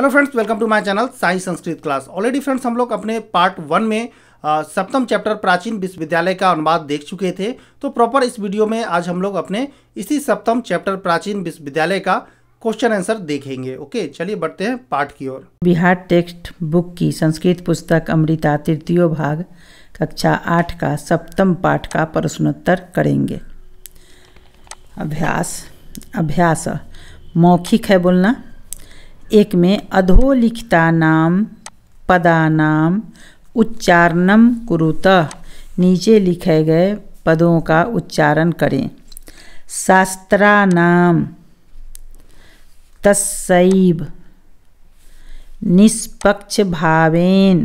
Hello friends welcome to my channel Sai Sanskrit class already friends हम लोग अपने पार्ट वन में सप्तम चैप्टर प्राचीन विश्वविद्यालय का अनुवाद देख चुके थे तो प्रॉपर इस वीडियो में आज हम लोग अपने इसी सप्तम चैप्टर प्राचीन विश्वविद्यालय का क्वेश्चन आंसर देखेंगे ओके चलिए बढ़ते हैं पाठ की ओर बिहार टेक्स्ट बुक की संस्कृत पुस्तक अमृता तृतीय भाग कक्षा आठ का सप्तम पाठ का प्रश्नोत्तर करेंगे अभ्यास अभ्यास मौखिक है बोलना एक में पदा नाम उच्चारणम कुरुतः नीचे लिखे गए पदों का उच्चारण करें नाम तस्सैब निष्पक्ष भावेन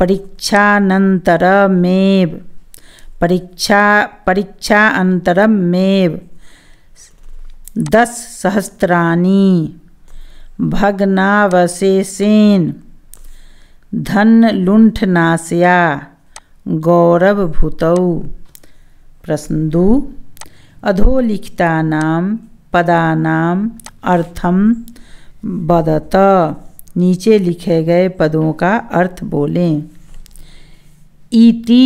परीक्षानंतरमेव परीक्षा परीक्षा अंतरमेव दस सहस्त्राणी भगनावशेषेन धन लुंठनाशया गौरव भूतौ प्रश्न दो अधोलिखितानाम पदानाम अर्थम बदत नीचे लिखे गए पदों का अर्थ बोलें इति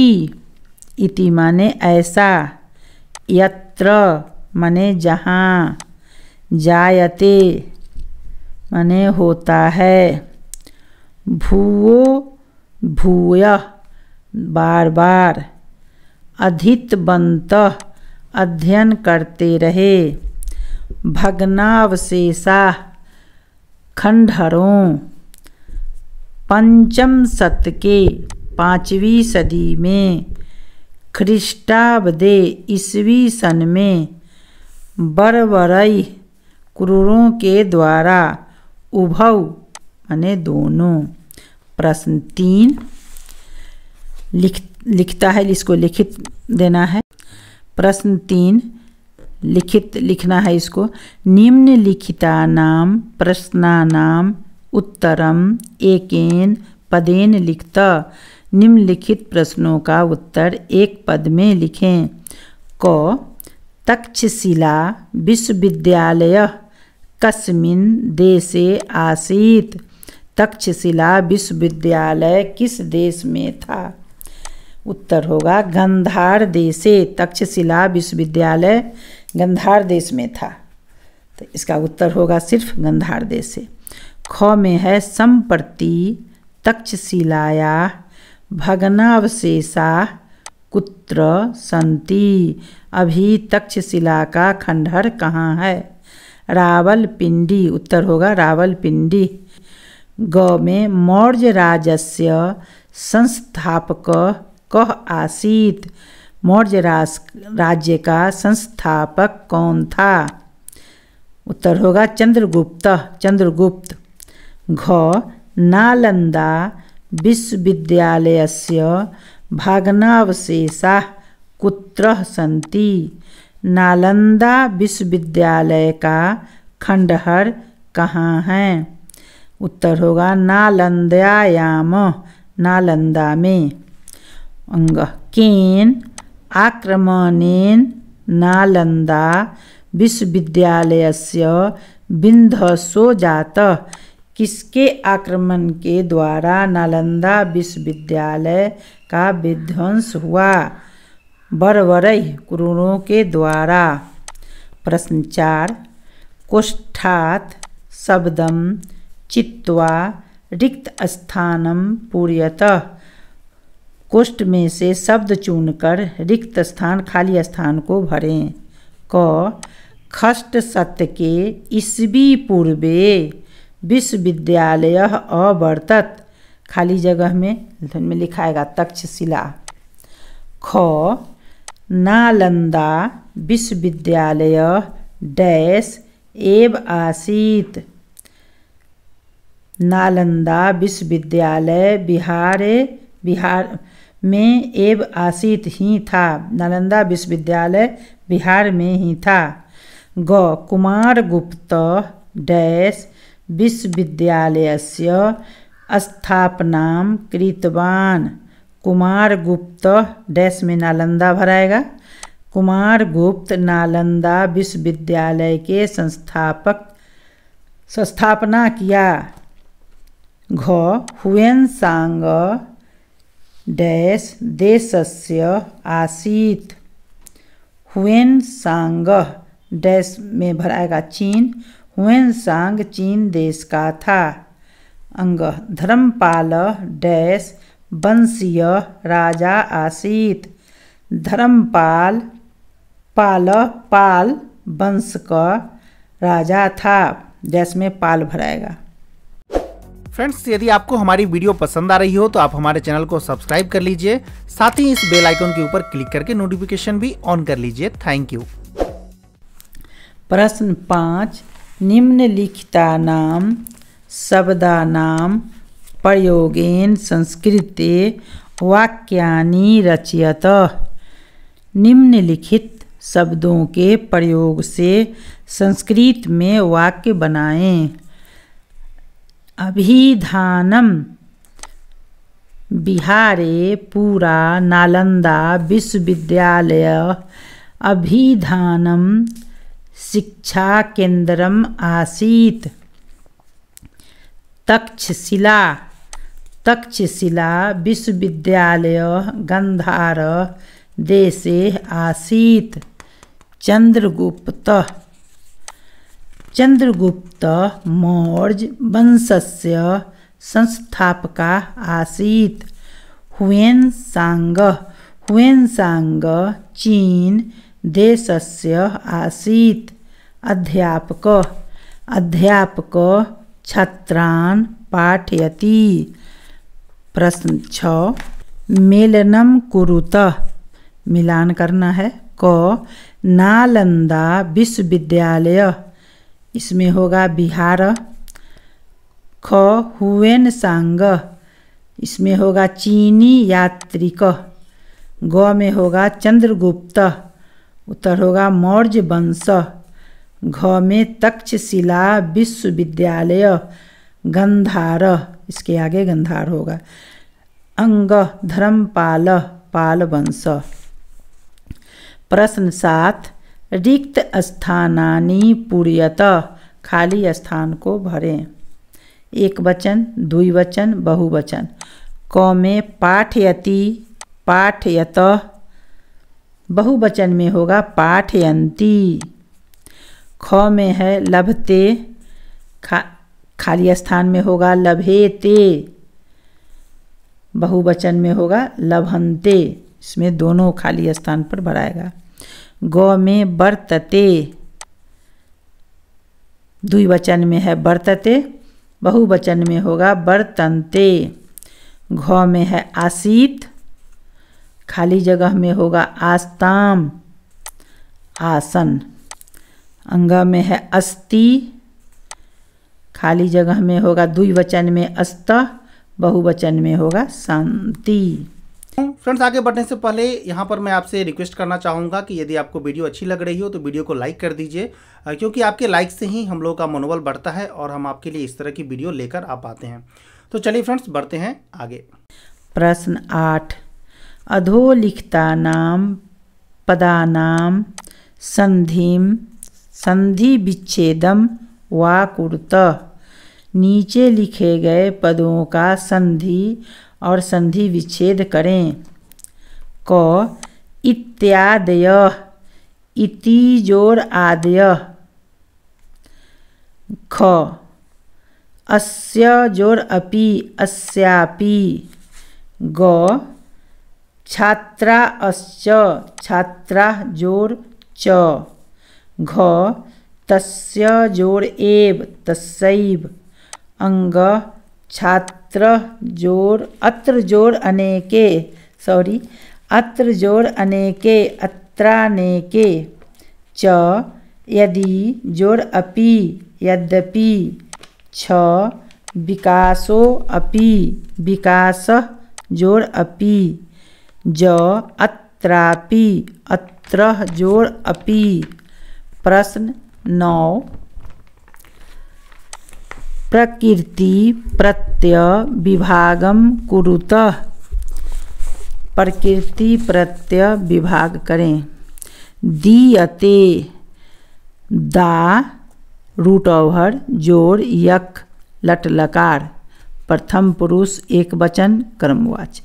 इति माने ऐसा यत्र माने जहाँ जायते माने होता है भूवो भूय बार बार अधित बंत अध्ययन करते रहे भगनावशेषा खंडहरों पंचम सत के पाँचवीं सदी में ख्रिस्टाब्दे ईस्वी सन में बरवरई क्रूरों के द्वारा उभव माने दोनों प्रश्न तीन लिख लिखता है इसको लिखित देना है प्रश्न तीन लिखित लिखना है इसको निम्नलिखिता नाम प्रश्नानाम उत्तरम एकेन पदेन लिखत निम्नलिखित प्रश्नों का उत्तर एक पद में लिखें क तक्षशिला विश्वविद्यालय कस्मिन देशे आसीत तक्षशिला विश्वविद्यालय किस देश में था उत्तर होगा गंधार देशे तक्षशिला विश्वविद्यालय गंधार देश में था तो इसका उत्तर होगा सिर्फ गंधार देशे ख में है संप्रति तक्षशिलाया भगनावशेषा कुत्र संति अभी तक्षशिला का खंडहर कहाँ है रावलपिंडी उत्तर होगा रावलपिंडी ग में मौर्य राजस्य संस्थापक कह आसीत मौर्य राज राज्य का संस्थापक कौन था उत्तर होगा चंद्रगुप्त चंद्रगुप्त घ नालंदा विश्वविद्यालय से भागनावशेषा कुत्र सी नालंदा विश्वविद्यालय का खंडहर कहाँ है उत्तर होगा नालंदायाम नालंदा में अंग केन आक्रमणेन नालंदा विश्वविद्यालय से बिंधसो जात किसके आक्रमण के द्वारा नालंदा विश्वविद्यालय का विध्वंस हुआ बरवरय गुरुओं के द्वारा प्रश्न चार कुष्ठात शब्दम चित्वा रिक्त स्थानम पूर्यत कुष्ठ में से शब्द चुनकर रिक्त स्थान खाली स्थान को भरें क खष्ट सत्य के ईस्वी पूर्वे विश्वविद्यालय अवर्तत खाली जगह में में लिखाएगा तक्षशिला ख नालंदा विश्वविद्यालय डैश एव आसीत नालंदा विश्वविद्यालय बिहार बिहार में एव आसीत ही था नालंदा विश्वविद्यालय बिहार में ही था ग कुमार गुप्त डैश विश्वविद्यालय स्थापना कृतवान कुमार गुप्त डैश में नालंदा भराएगा कुमार गुप्त नालंदा विश्वविद्यालय के संस्थापक संस्थापना किया घ हुएन सांग डैश देशस्य आसीत हुएन सांग डैश में भराएगा चीन हुएन सांग चीन देश का था अंग धर्मपाल डैश वंशीय राजा आसीत धर्मपाल पाल पाल वंश का राजा था जिसमें पाल भराएगा फ्रेंड्स यदि आपको हमारी वीडियो पसंद आ रही हो तो आप हमारे चैनल को सब्सक्राइब कर लीजिए साथ ही इस बेल आइकन के ऊपर क्लिक करके नोटिफिकेशन भी ऑन कर लीजिए थैंक यू प्रश्न पाँच निम्नलिखिता नाम शब्दा नाम प्रयोगेन संस्कृते वाक्यानि रचयत निम्नलिखित शब्दों के प्रयोग से संस्कृत में वाक्य बनाएं अभिधानम बिहारे पूरा नालंदा विश्वविद्यालय अभिधानम शिक्षा केंद्रम आसीत तक्षशिला तक्षशिला विश्वविद्यालय गंधार देशे आसीत चंद्रगुप्त चंद्रगुप्त मौर्य वंशस्य संस्थापका आसीत हुएन सांग हुएन सांग चीन देशस्य आसीत अध्यापक अध्यापक छात्रान पाठयती प्रश्न छ मेलनम कुरुत मिलान करना है क नालंदा विश्वविद्यालय इसमें होगा बिहार ख हुएन सांग इसमें होगा चीनी यात्रिक ग में होगा चंद्रगुप्त उत्तर होगा मौर्य वंश घ में तक्षशिला विश्वविद्यालय गंधार इसके आगे गंधार होगा अंग धर्म पाल वंश प्रश्न सात रिक्त स्थानानी पूर्यत खाली स्थान को भरें एक वचन द्विवचन बहुवचन क में पाठयति पाठयत बहुवचन में होगा पाठयंती ख में है लभते खा खाली स्थान में होगा लभेते बहुवचन में होगा लभंते इसमें दोनों खाली स्थान पर भराएगा गौ में बर्तते द्विवचन में है बर्तते बहुवचन में होगा बर्तनते घ में है आसीत खाली जगह में होगा आस्ताम आसन अंग में है अस्ति खाली जगह में होगा द्विवचन में अस्त बहुवचन में होगा शांति फ्रेंड्स आगे बढ़ने से पहले यहाँ पर मैं आपसे रिक्वेस्ट करना चाहूँगा कि यदि आपको वीडियो अच्छी लग रही हो तो वीडियो को लाइक कर दीजिए क्योंकि आपके लाइक से ही हम लोगों का मनोबल बढ़ता है और हम आपके लिए इस तरह की वीडियो लेकर आ पाते हैं तो चलिए फ्रेंड्स बढ़ते हैं आगे प्रश्न आठ अधोलिखता नाम पदानाम संधिम संधि विच्छेदम कुर्त नीचे लिखे गए पदों का संधि और संधि विच्छेद करें क इत्यादय इति जोर आदय ख अस्य जोर अपि अस्यापि ग छात्रा अश्च छात्रा जोर च घ तस्य जोड़ एव तस्व अंग छात्र जोड़ अत्र जोड़ अनेके सॉरी अत्र जोड़ अनेके अत्रानेके च यदि जोड़ अपि यद्यपि छ विकासो अपि विकास जोड़ अपि ज अत्रापि अत्र जोड़ अपि प्रश्न नौ प्रकृति प्रत्यय विभागम कुरुत प्रकृति प्रत्यय विभाग करें दीयते दा रूट ओवर जोर यक लटलकार प्रथम पुरुष एक वचन कर्मवाच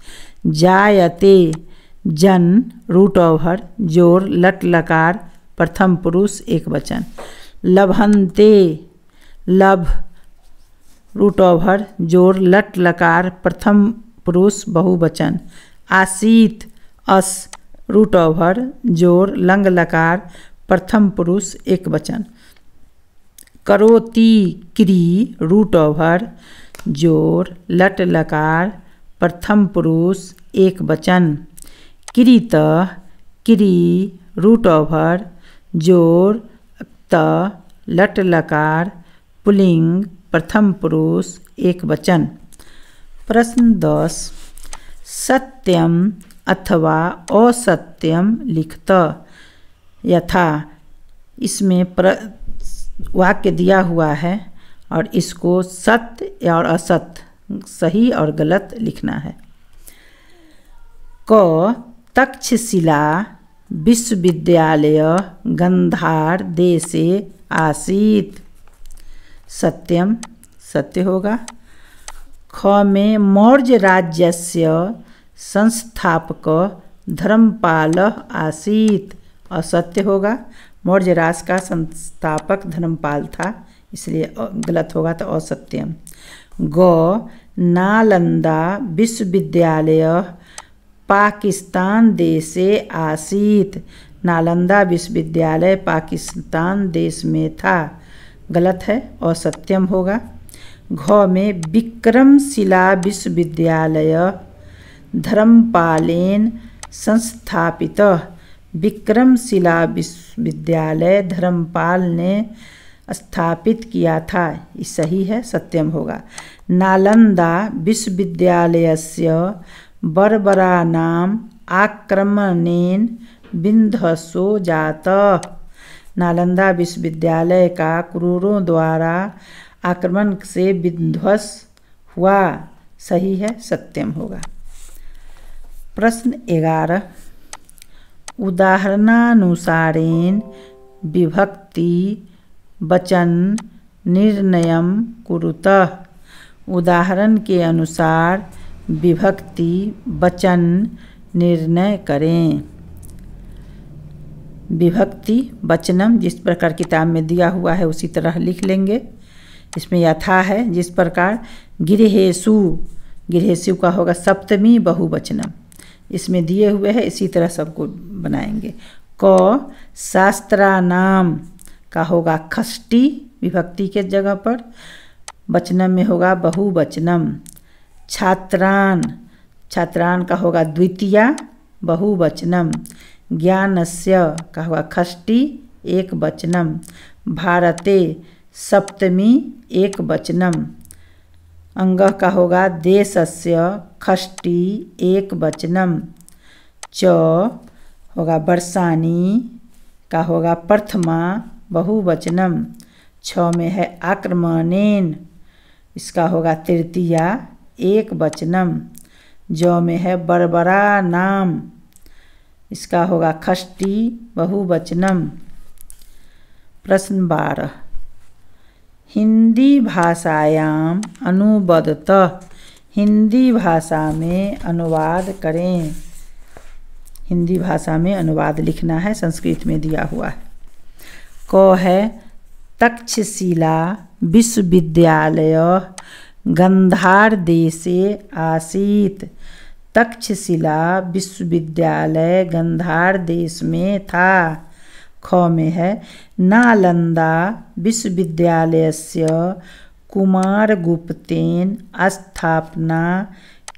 जायते जन रूट ओवर जोर लट लकार प्रथम पुरुष एक वचन लभंते लभ रूट ओवर जोर लट लकार प्रथम पुरुष बहुवचन आसीत अस रूट ओवर जोर लंग लकार प्रथम पुरुष एक वचन करोति क्री रूट ओवर जोर लट लकार प्रथम पुरुष एक वचन क्रीत क्री रूट ओवर जोर त लट लकार पुलिंग प्रथम पुरुष एक वचन प्रश्न दस सत्यम अथवा असत्यम लिखत यथा इसमें प्र वाक्य दिया हुआ है और इसको सत्य और असत्य सही और गलत लिखना है क तक्षशिला विश्वविद्यालय गंधार देशे आसीत सत्यम सत्य होगा ख में मौर्य राज्यस्य संस्थापक धर्मपाल आसीत असत्य होगा मौर्य राज का संस्थापक धर्मपाल था इसलिए गलत होगा तो असत्यम ग नालंदा विश्वविद्यालय पाकिस्तान देशे आसीत नालंदा विश्वविद्यालय पाकिस्तान देश में था गलत है और सत्यम होगा घ में विक्रमशिला विश्वविद्यालय धर्मपालेन संस्थापित विक्रमशिला विश्वविद्यालय धर्मपाल ने स्थापित किया था सही है सत्यम होगा नालंदा विश्वविद्यालय से नाम आक्रमणेन विंध्वसो जाता नालंदा विश्वविद्यालय का क्रूरों द्वारा आक्रमण से विध्वस हुआ सही है सत्यम होगा प्रश्न ग्यारह उदाहरणानुसारेण विभक्ति वचन निर्णय कुरुत उदाहरण के अनुसार विभक्ति वचन निर्णय करें विभक्ति वचनम जिस प्रकार किताब में दिया हुआ है उसी तरह लिख लेंगे इसमें यथा है जिस प्रकार गृहेशु गृहेशु का होगा सप्तमी बहुवचनम इसमें दिए हुए है इसी तरह सबको बनाएंगे क शास्त्रा नाम का होगा खष्टी विभक्ति के जगह पर वचनम में होगा बहुवचनम छात्रान छात्रान का होगा द्वितीय बहुवचनम ज्ञानस्य का होगा खष्टी एक वचनम भारते सप्तमी एक वचनम अंग का होगा देशस्य खष्टी एक वचनम च होगा बरसानी का होगा प्रथमा बहुवचनम छ में है आक्रमणेन इसका होगा तृतीया एक वचनम जौ में है बरबरा नाम इसका होगा खष्टी बहुवचनम प्रश्न बारह हिंदी भाषायाम अनुबदत हिंदी भाषा में अनुवाद करें हिंदी भाषा में अनुवाद लिखना है संस्कृत में दिया हुआ है क है तक्षशिला विश्वविद्यालय गंधार देशे आसीत तक्षशिला विश्वविद्यालय गंधार देश में था ख में है नालंदा विश्वविद्यालय से कुमारगुप्तेन स्थापना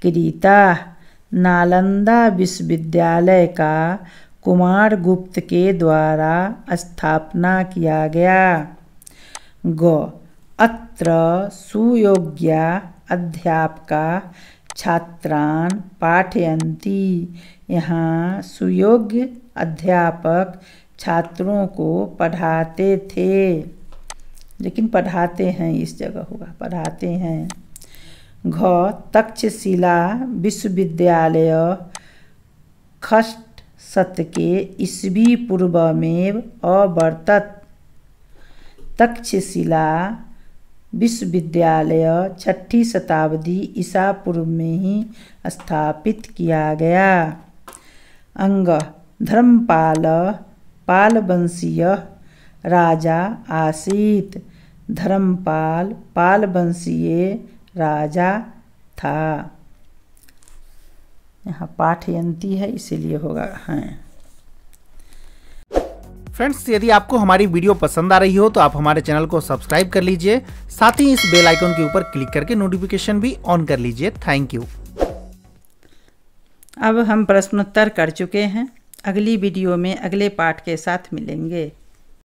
कृता नालंदा विश्वविद्यालय का कुमारगुप्त के द्वारा स्थापना किया गया ग अत्र सुयोग्या अध्यापका छात्रान पाठयती यहाँ सुयोग्य अध्यापक छात्रों को पढ़ाते थे लेकिन पढ़ाते हैं इस जगह होगा पढ़ाते हैं घ तक्षशिला विश्वविद्यालय खष्ट शत के ईस्वी पूर्व में अवर्तत तक्षशिला विश्वविद्यालय छठी शताब्दी ईसा पूर्व में ही स्थापित किया गया अंग धर्मपाल वंशीय राजा आसित धर्मपाल वंशीय राजा था यहाँ पाठयंती है इसीलिए होगा हैं हाँ। फ्रेंड्स यदि आपको हमारी वीडियो पसंद आ रही हो तो आप हमारे चैनल को सब्सक्राइब कर लीजिए साथ ही इस बेल आइकन के ऊपर क्लिक करके नोटिफिकेशन भी ऑन कर लीजिए थैंक यू अब हम प्रश्नोत्तर कर चुके हैं अगली वीडियो में अगले पाठ के साथ मिलेंगे